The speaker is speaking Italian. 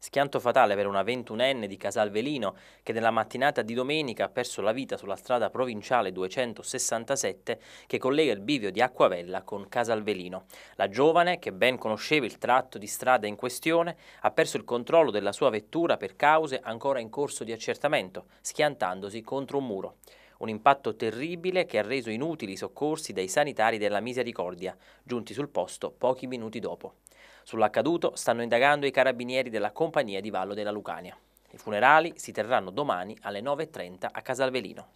Schianto fatale per una ventunenne di Casal Velino che nella mattinata di domenica ha perso la vita sulla strada provinciale 267 che collega il bivio di Acquavella con Casal Velino. La giovane, che ben conosceva il tratto di strada in questione, ha perso il controllo della sua vettura per cause ancora in corso di accertamento, schiantandosi contro un muro. Un impatto terribile che ha reso inutili i soccorsi dai sanitari della Misericordia, giunti sul posto pochi minuti dopo. Sull'accaduto stanno indagando i carabinieri della compagnia di Vallo della Lucania. I funerali si terranno domani alle 9.30 a Casalvelino.